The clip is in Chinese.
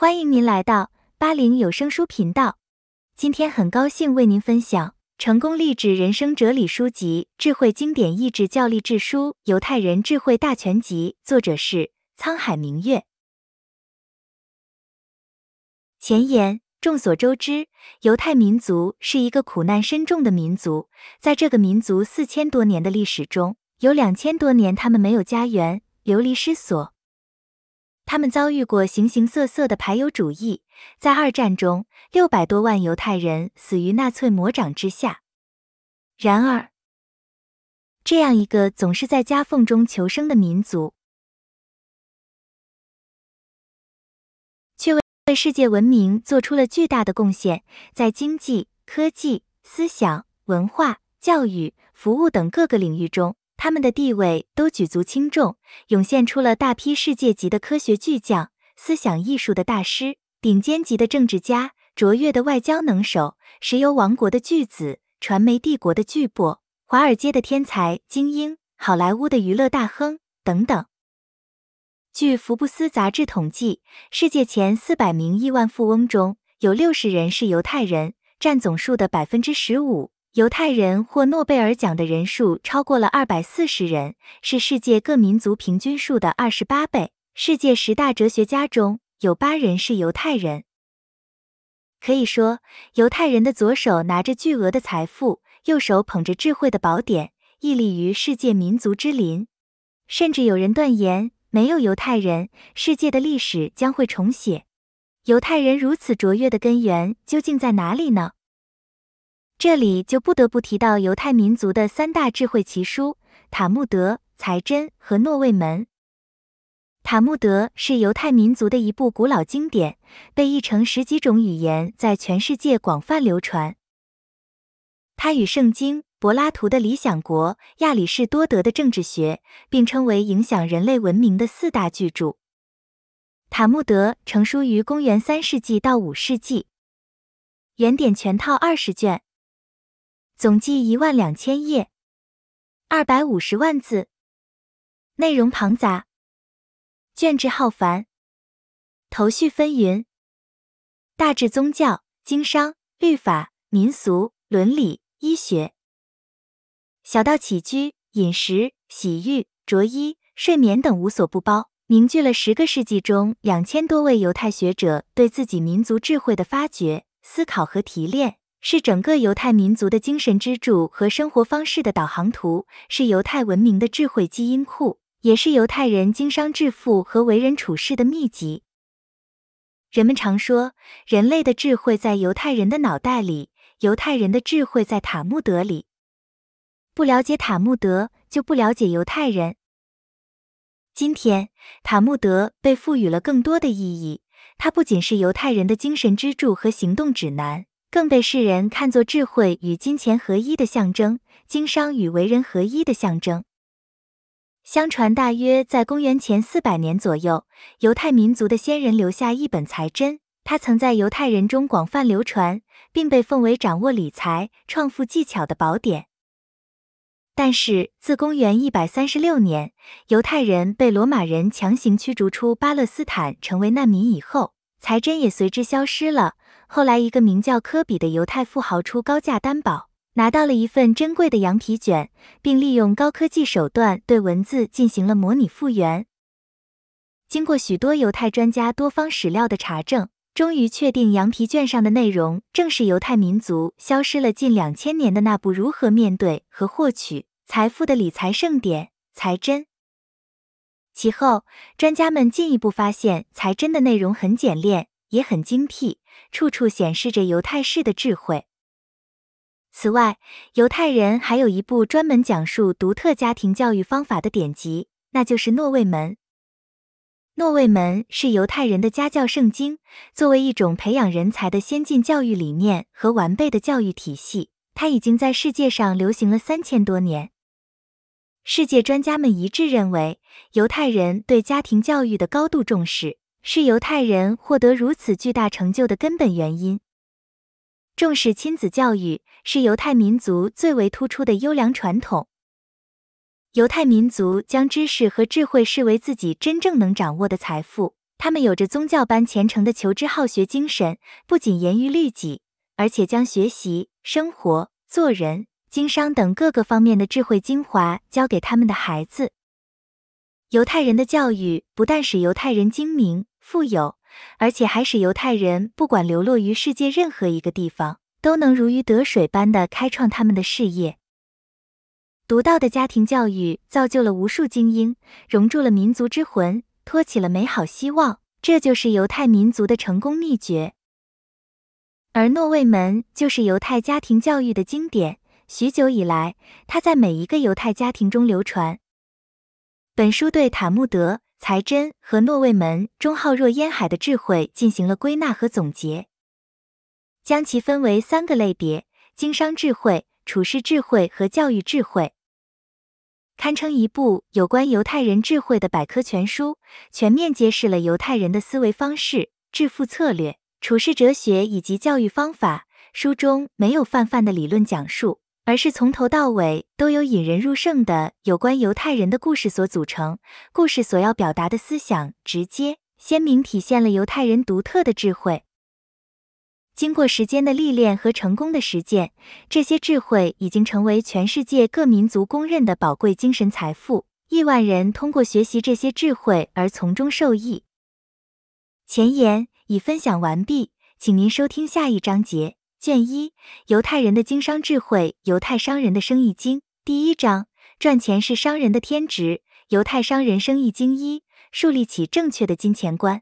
欢迎您来到八零有声书频道。今天很高兴为您分享成功励志人生哲理书籍《智慧经典意志教励志书：犹太人智慧大全集》，作者是沧海明月。前言：众所周知，犹太民族是一个苦难深重的民族。在这个民族四千多年的历史中，有两千多年他们没有家园，流离失所。他们遭遇过形形色色的排犹主义，在二战中，六百多万犹太人死于纳粹魔掌之下。然而，这样一个总是在夹缝中求生的民族，却为为世界文明做出了巨大的贡献，在经济、科技、思想、文化、教育、服务等各个领域中。他们的地位都举足轻重，涌现出了大批世界级的科学巨匠、思想艺术的大师、顶尖级的政治家、卓越的外交能手、石油王国的巨子、传媒帝国的巨擘、华尔街的天才精英、好莱坞的娱乐大亨等等。据《福布斯》杂志统计，世界前四百名亿万富翁中有六十人是犹太人，占总数的百分之十五。犹太人获诺贝尔奖的人数超过了二百四十人，是世界各民族平均数的二十八倍。世界十大哲学家中有八人是犹太人。可以说，犹太人的左手拿着巨额的财富，右手捧着智慧的宝典，屹立于世界民族之林。甚至有人断言，没有犹太人，世界的历史将会重写。犹太人如此卓越的根源究竟在哪里呢？这里就不得不提到犹太民族的三大智慧奇书《塔木德》《财珍和《诺卫门》。《塔木德》是犹太民族的一部古老经典，被译成十几种语言，在全世界广泛流传。它与《圣经》、柏拉图的《理想国》、亚里士多德的《政治学》并称为影响人类文明的四大巨著。《塔木德》成书于公元三世纪到五世纪，原典全套二十卷。总计一万两千页，二百五十万字，内容庞杂，卷帙浩繁，头绪纷纭，大致宗教、经商、律法、民俗、伦理、医学，小到起居、饮食、洗浴、着衣、睡眠等，无所不包，凝聚了十个世纪中两千多位犹太学者对自己民族智慧的发掘、思考和提炼。是整个犹太民族的精神支柱和生活方式的导航图，是犹太文明的智慧基因库，也是犹太人经商致富和为人处事的秘籍。人们常说，人类的智慧在犹太人的脑袋里，犹太人的智慧在塔木德里。不了解塔木德，就不了解犹太人。今天，塔木德被赋予了更多的意义，它不仅是犹太人的精神支柱和行动指南。更被世人看作智慧与金钱合一的象征，经商与为人合一的象征。相传，大约在公元前四百年左右，犹太民族的先人留下一本财珍，它曾在犹太人中广泛流传，并被奉为掌握理财、创富技巧的宝典。但是，自公元一百三十六年，犹太人被罗马人强行驱逐出巴勒斯坦，成为难民以后，财真也随之消失了。后来，一个名叫科比的犹太富豪出高价担保，拿到了一份珍贵的羊皮卷，并利用高科技手段对文字进行了模拟复原。经过许多犹太专家多方史料的查证，终于确定羊皮卷上的内容正是犹太民族消失了近两千年的那部如何面对和获取财富的理财盛典——财真。其后，专家们进一步发现，才真的内容很简练，也很精辟，处处显示着犹太式的智慧。此外，犹太人还有一部专门讲述独特家庭教育方法的典籍，那就是《诺卫门》。《诺卫门》是犹太人的家教圣经，作为一种培养人才的先进教育理念和完备的教育体系，它已经在世界上流行了三千多年。世界专家们一致认为，犹太人对家庭教育的高度重视是犹太人获得如此巨大成就的根本原因。重视亲子教育是犹太民族最为突出的优良传统。犹太民族将知识和智慧视为自己真正能掌握的财富，他们有着宗教般虔诚的求知好学精神，不仅严于律己，而且将学习、生活、做人。经商等各个方面的智慧精华教给他们的孩子。犹太人的教育不但使犹太人精明富有，而且还使犹太人不管流落于世界任何一个地方，都能如鱼得水般的开创他们的事业。独到的家庭教育造就了无数精英，融入了民族之魂，托起了美好希望。这就是犹太民族的成功秘诀。而诺卫门就是犹太家庭教育的经典。许久以来，它在每一个犹太家庭中流传。本书对塔木德、才真和诺卫门中浩若烟海的智慧进行了归纳和总结，将其分为三个类别：经商智慧、处世智慧和教育智慧，堪称一部有关犹太人智慧的百科全书，全面揭示了犹太人的思维方式、致富策略、处世哲学以及教育方法。书中没有泛泛的理论讲述。而是从头到尾都由引人入胜的有关犹太人的故事所组成，故事所要表达的思想直接鲜明，体现了犹太人独特的智慧。经过时间的历练和成功的实践，这些智慧已经成为全世界各民族公认的宝贵精神财富，亿万人通过学习这些智慧而从中受益。前言已分享完毕，请您收听下一章节。卷一：犹太人的经商智慧，犹太商人的生意经。第一章：赚钱是商人的天职。犹太商人生意经一：树立起正确的金钱观。